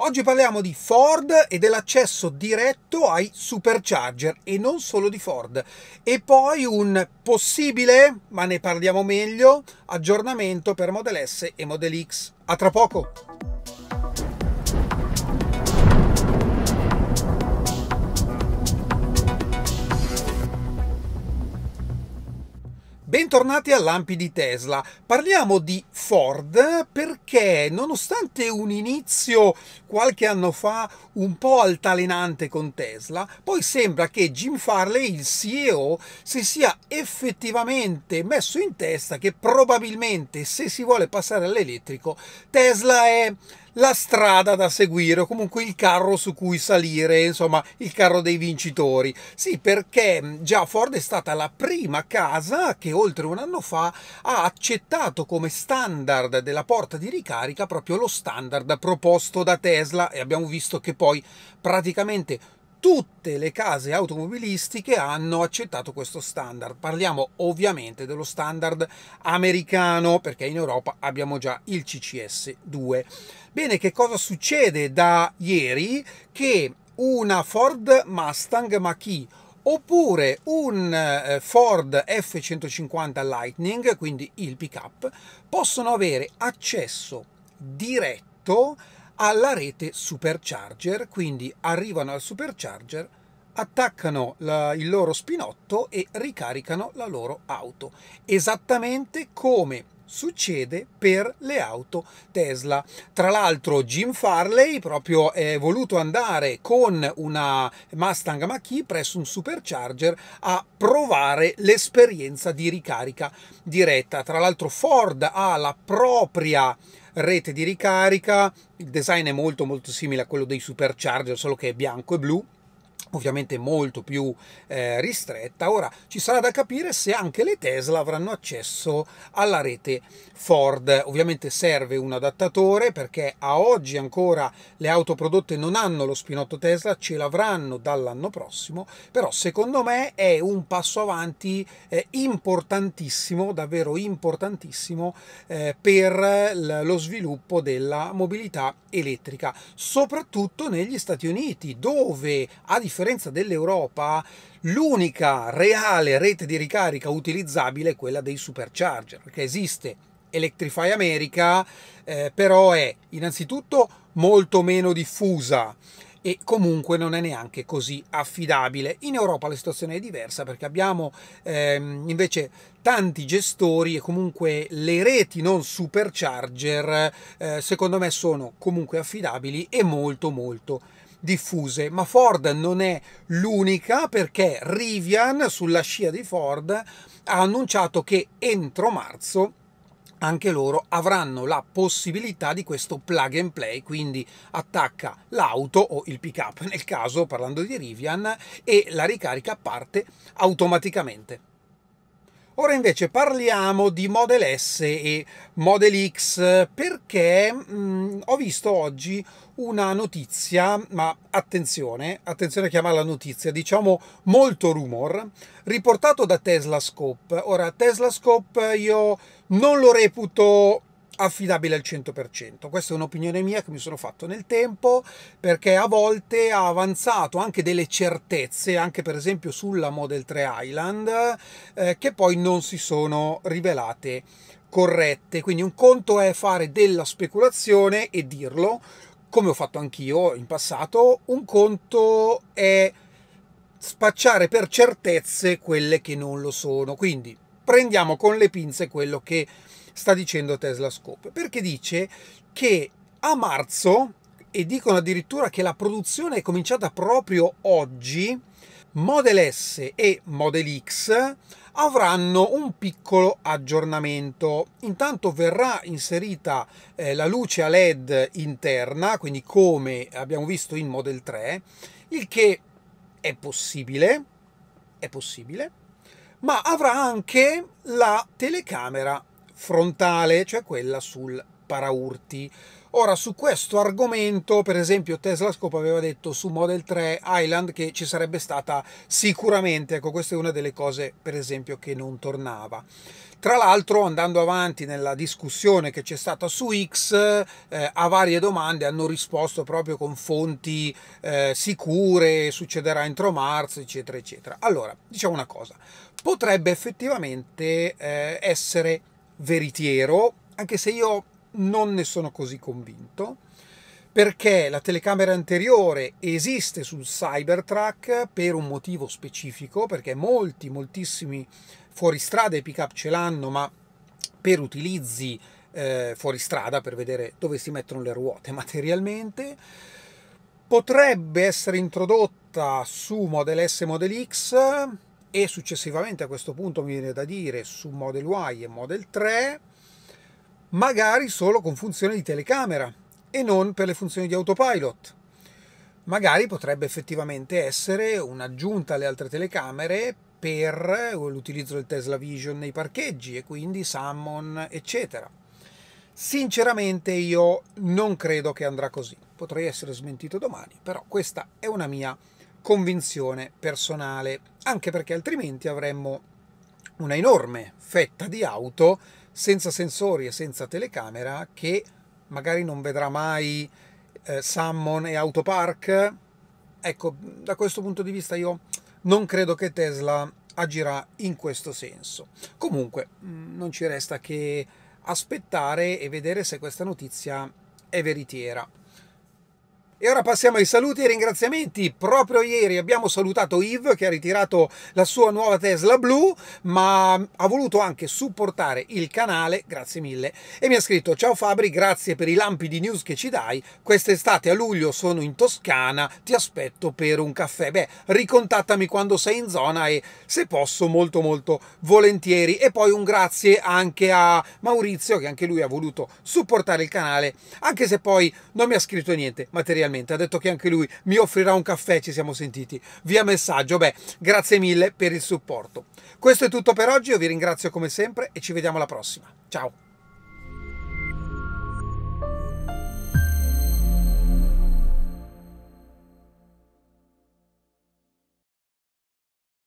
Oggi parliamo di Ford e dell'accesso diretto ai supercharger e non solo di Ford. E poi un possibile, ma ne parliamo meglio, aggiornamento per Model S e Model X. A tra poco! Bentornati a Lampi di Tesla. Parliamo di Ford perché nonostante un inizio qualche anno fa un po' altalenante con Tesla, poi sembra che Jim Farley, il CEO, si sia effettivamente messo in testa che probabilmente se si vuole passare all'elettrico Tesla è la strada da seguire o comunque il carro su cui salire, insomma il carro dei vincitori. Sì, perché già Ford è stata la prima casa che oltre un anno fa ha accettato come standard della porta di ricarica proprio lo standard proposto da Tesla e abbiamo visto che poi praticamente tutte le case automobilistiche hanno accettato questo standard. Parliamo ovviamente dello standard americano, perché in Europa abbiamo già il CCS 2. Bene, che cosa succede da ieri? Che una Ford Mustang Machi oppure un eh, Ford F150 Lightning, quindi il pick-up, possono avere accesso diretto alla rete supercharger, quindi arrivano al supercharger, attaccano la, il loro spinotto e ricaricano la loro auto, esattamente come succede per le auto Tesla. Tra l'altro Jim Farley proprio è voluto andare con una Mustang Mach-E presso un supercharger a provare l'esperienza di ricarica diretta. Tra l'altro Ford ha la propria rete di ricarica, il design è molto molto simile a quello dei supercharger, solo che è bianco e blu, ovviamente molto più eh, ristretta. Ora ci sarà da capire se anche le Tesla avranno accesso alla rete Ford. Ovviamente serve un adattatore perché a oggi ancora le auto prodotte non hanno lo spinotto Tesla, ce l'avranno dall'anno prossimo, però secondo me è un passo avanti eh, importantissimo, davvero importantissimo eh, per lo sviluppo della mobilità elettrica, soprattutto negli Stati Uniti, dove a differenza differenza dell'Europa, l'unica reale rete di ricarica utilizzabile è quella dei supercharger, perché esiste Electrify America, eh, però è innanzitutto molto meno diffusa e comunque non è neanche così affidabile. In Europa la situazione è diversa perché abbiamo ehm, invece tanti gestori e comunque le reti non supercharger eh, secondo me sono comunque affidabili e molto molto diffuse, ma Ford non è l'unica perché Rivian, sulla scia di Ford, ha annunciato che entro marzo anche loro avranno la possibilità di questo plug and play, quindi attacca l'auto o il pick up nel caso parlando di Rivian e la ricarica parte automaticamente. Ora invece parliamo di Model S e Model X perché mh, mm, ho visto oggi una notizia, ma attenzione, attenzione a chiamarla notizia, diciamo molto rumor, riportato da Tesla Scope. Ora Tesla Scope io non lo reputo affidabile al 100%. Questa è un'opinione mia che mi sono fatto nel tempo perché a volte ha avanzato anche delle certezze, anche per esempio sulla Model 3 Island, eh, che poi non si sono rivelate corrette. Quindi un conto è fare della speculazione e dirlo, come ho fatto anch'io in passato, un conto è spacciare per certezze quelle che non lo sono. Quindi prendiamo con le pinze quello che sta dicendo Tesla Scope, perché dice che a marzo, e dicono addirittura che la produzione è cominciata proprio oggi, Model S e Model X avranno un piccolo aggiornamento. Intanto verrà inserita eh, la luce a LED interna, quindi come abbiamo visto in Model 3, il che è possibile, è possibile, ma avrà anche la telecamera frontale, cioè quella sul paraurti. Ora, su questo argomento, per esempio, Tesla Scope aveva detto su Model 3 Island che ci sarebbe stata sicuramente, ecco, questa è una delle cose, per esempio, che non tornava. Tra l'altro, andando avanti nella discussione che c'è stata su X, eh, a varie domande hanno risposto proprio con fonti eh, sicure, succederà entro marzo, eccetera, eccetera. Allora, diciamo una cosa, potrebbe effettivamente eh, essere veritiero, anche se io non ne sono così convinto, perché la telecamera anteriore esiste sul Cybertruck per un motivo specifico, perché molti, moltissimi fuoristrada e pick-up ce l'hanno, ma per utilizzi eh, fuoristrada, per vedere dove si mettono le ruote materialmente, potrebbe essere introdotta su Model S e Model X e successivamente a questo punto mi viene da dire su Model Y e Model 3, magari solo con funzione di telecamera e non per le funzioni di autopilot. Magari potrebbe effettivamente essere un'aggiunta alle altre telecamere per l'utilizzo del Tesla Vision nei parcheggi e quindi Summon, eccetera. Sinceramente io non credo che andrà così. Potrei essere smentito domani, però questa è una mia convinzione personale, anche perché altrimenti avremmo una enorme fetta di auto senza sensori e senza telecamera che magari non vedrà mai eh, Sammon e Autopark. Ecco, da questo punto di vista io non credo che Tesla agirà in questo senso. Comunque mm, non ci resta che aspettare e vedere se questa notizia è veritiera. E ora passiamo ai saluti e ringraziamenti. Proprio ieri abbiamo salutato Yves che ha ritirato la sua nuova Tesla blu, ma ha voluto anche supportare il canale, grazie mille. E mi ha scritto: Ciao Fabri, grazie per i lampi di news che ci dai. Quest'estate a luglio sono in Toscana, ti aspetto per un caffè. Beh, ricontattami quando sei in zona e se posso, molto molto volentieri. E poi un grazie anche a Maurizio che anche lui ha voluto supportare il canale, anche se poi non mi ha scritto niente materiale materialmente. Ha detto che anche lui mi offrirà un caffè, ci siamo sentiti. Via messaggio, beh, grazie mille per il supporto. Questo è tutto per oggi, io vi ringrazio come sempre e ci vediamo alla prossima. Ciao!